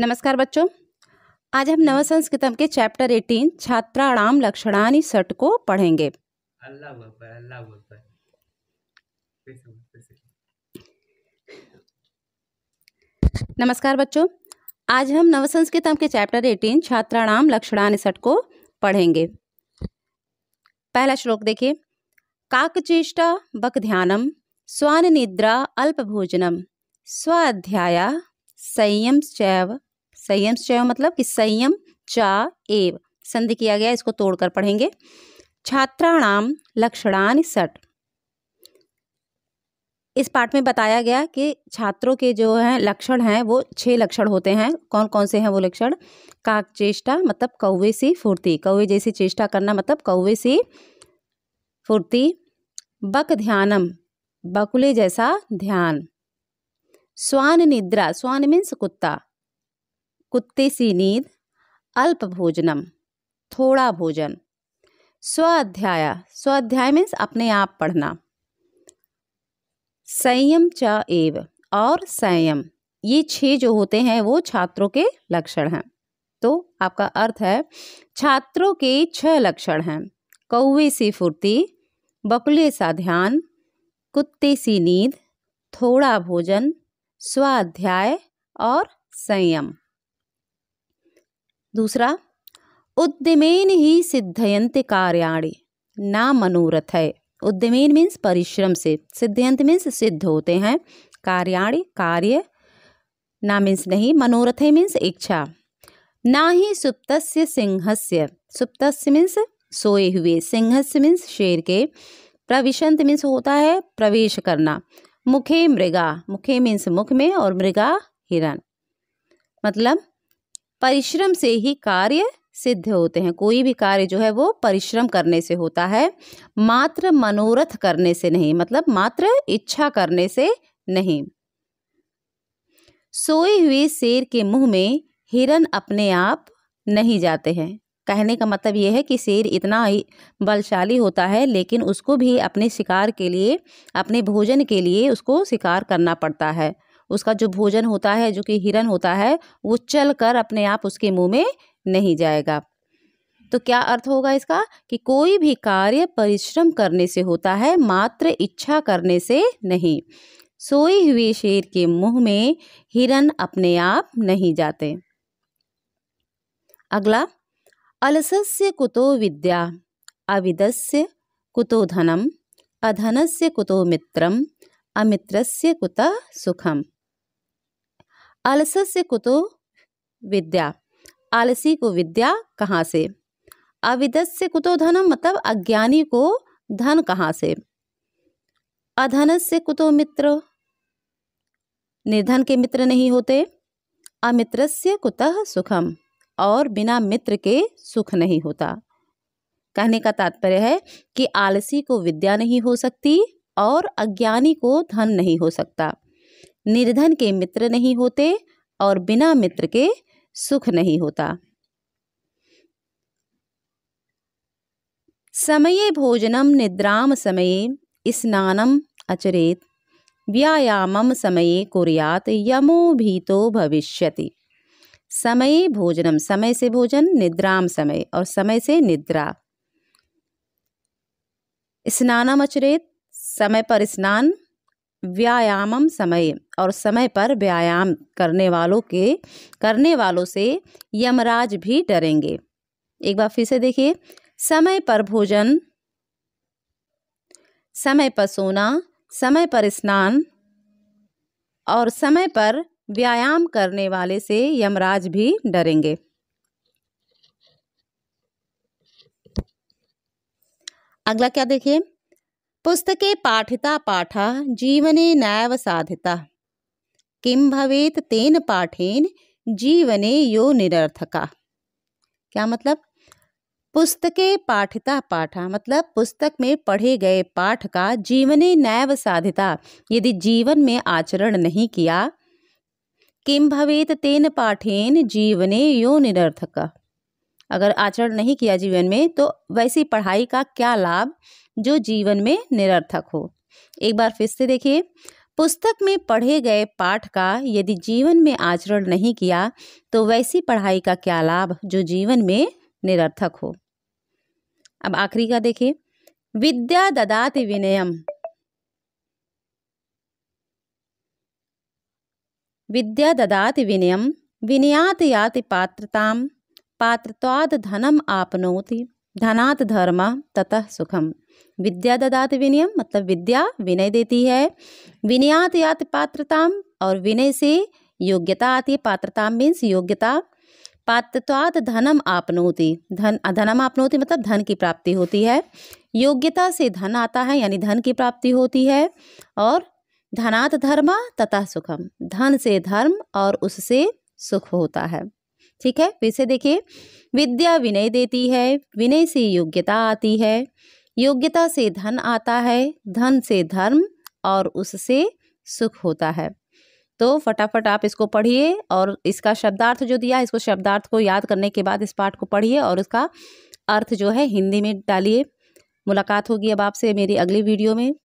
नमस्कार बच्चों आज हम नव संस्कृतम के चैप्टर एटीन छात्राणाम लक्षणानी सट को पढ़ेंगे नमस्कार बच्चों आज हम नव संस्कृतम के चैप्टर एटीन छात्राणाम लक्षणानी सट को पढ़ेंगे पहला श्लोक देखिए काकचेष्टा बक ध्यानम स्वान निद्रा अल्प भोजनम स्वाध्याय संयम चैव संयम चय मतलब कि संयम चा एव संधि किया गया इसको तोड़कर पढ़ेंगे छात्राणाम लक्षणान सट इस पाठ में बताया गया कि छात्रों के जो हैं लक्षण हैं वो छह लक्षण होते हैं कौन कौन से हैं वो लक्षण काक चेष्टा मतलब कौवे सी फुर्ती कौवे जैसी चेष्टा करना मतलब कौवे सी फुर्ती बक ध्यानम बकुले जैसा ध्यान स्वान निद्रा स्वान मीन्स कुत्ता कुत्ते सी नींद अल्प भोजनम थोड़ा भोजन स्वाध्याय स्वाध्याय मीन्स अपने आप पढ़ना संयम च एव और संयम ये छह जो होते हैं वो छात्रों के लक्षण हैं तो आपका अर्थ है छात्रों के छह लक्षण हैं कौवे सी फुर्ती बकुले सा ध्यान कुत्ते सी नींद थोड़ा भोजन स्वाध्याय और संयम दूसरा उद्यमेन ही सिद्धयंत कार्याणी ना मनोरथ है उद्यमेन मीन्स परिश्रम से सिद्धयंत मीन्स सिद्ध होते हैं कार्याणी कार्य ना मीन्स नहीं मनोरथ है मीन्स इच्छा ना ही सुप्त सिंहस्य सुप्त मीन्स सोए हुए सिंहस्य मीन्स शेर के प्रविशंत मीन्स होता है प्रवेश करना मुखे मृगा मुखे मीन्स मुख में और मृगा हिरण मतलब परिश्रम से ही कार्य सिद्ध होते हैं कोई भी कार्य जो है वो परिश्रम करने से होता है मात्र मनोरथ करने से नहीं मतलब मात्र इच्छा करने से नहीं सोए हुए शेर के मुंह में हिरन अपने आप नहीं जाते हैं कहने का मतलब यह है कि शेर इतना ही बलशाली होता है लेकिन उसको भी अपने शिकार के लिए अपने भोजन के लिए उसको शिकार करना पड़ता है उसका जो भोजन होता है जो कि हिरन होता है वो चल कर अपने आप उसके मुंह में नहीं जाएगा तो क्या अर्थ होगा इसका कि कोई भी कार्य परिश्रम करने से होता है मात्र इच्छा करने से नहीं सोए हुए शेर के मुंह में हिरन अपने आप नहीं जाते अगला अलसस्य कुतो विद्या अविदस्य कुतो धनम अधनस्य कुतो मित्रम अमित्रस्य कुतः सुखम आलस्य से कुतो विद्या आलसी को विद्या कहाँ से अविदत से कुतो धनम मतलब अज्ञानी को धन कहाँ से अधनस से कुतो मित्र निर्धन के मित्र नहीं होते अमित्र से कुतः सुखम और बिना मित्र के सुख नहीं होता कहने का तात्पर्य है कि आलसी को विद्या नहीं हो सकती और अज्ञानी को धन नहीं हो सकता निर्धन के मित्र नहीं होते और बिना मित्र के सुख नहीं होता समये भोजनम निद्राम समये स्नानम अचरेत व्यायामम समये कुरियात यमो भीतो भविष्यति समय भोजनम समय से भोजन निद्राम समय और समय से निद्रा स्नानम अचरेत समय पर स्नान व्यायामम समय और समय पर व्यायाम करने वालों के करने वालों से यमराज भी डरेंगे एक बार फिर से देखिए समय पर भोजन समय पर सोना समय पर स्नान और समय पर व्यायाम करने वाले से यमराज भी डरेंगे अगला क्या देखिए पुस्तके पाठिता पाठा जीवने नैव साधिता किम भवेत तेन पाठेन जीवने यो निरर्थका क्या मतलब पुस्तके पाठिता पाठा मतलब पुस्तक में पढ़े गए पाठ का जीवने नैव साधिता यदि जीवन में आचरण नहीं किया किम भवेत तेन पाठेन जीवने यो निरर्थका अगर आचरण नहीं किया जीवन में तो वैसी पढ़ाई का क्या लाभ जो जीवन में निरर्थक हो एक बार फिर से देखिए पुस्तक में पढ़े गए पाठ का यदि जीवन में आचरण नहीं किया तो वैसी पढ़ाई का क्या लाभ जो जीवन में निरर्थक हो अब आखिरी का देखिए विद्या ददात विनयम विद्या ददात विनयम विनयात याति पात्रताम पात्रवाद धनम आपनोति धनात धर्म ततः सुखम विद्या ददात विनयम मतलब विद्या विनय देती है विनयात यात पात्रताम और विनय से योग्यता आती है पात्रताम मीन्स योग्यता पात्रत्वात धनम आपनोति धन धनम आपनोति मतलब धन की प्राप्ति होती है योग्यता से धन आता है यानी धन की प्राप्ति होती है और धनात धर्म तथा सुखम धन से धर्म और उससे सुख होता है ठीक है फिर से देखिए विद्या विनय देती है विनय से योग्यता आती है योग्यता से धन आता है धन से धर्म और उससे सुख होता है तो फटाफट आप इसको पढ़िए और इसका शब्दार्थ जो दिया इसको शब्दार्थ को याद करने के बाद इस पाठ को पढ़िए और इसका अर्थ जो है हिंदी में डालिए मुलाकात होगी अब आपसे मेरी अगली वीडियो में